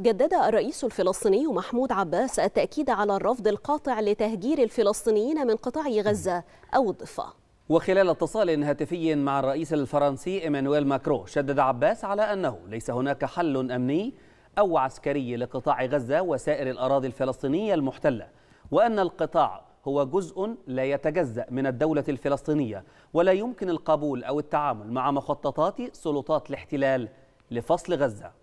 جدد الرئيس الفلسطيني محمود عباس التأكيد على الرفض القاطع لتهجير الفلسطينيين من قطاع غزة أو الضفة وخلال اتصال هاتفي مع الرئيس الفرنسي إيمانويل ماكرو شدد عباس على أنه ليس هناك حل أمني أو عسكري لقطاع غزة وسائر الأراضي الفلسطينية المحتلة وأن القطاع هو جزء لا يتجزأ من الدولة الفلسطينية ولا يمكن القبول أو التعامل مع مخططات سلطات الاحتلال لفصل غزة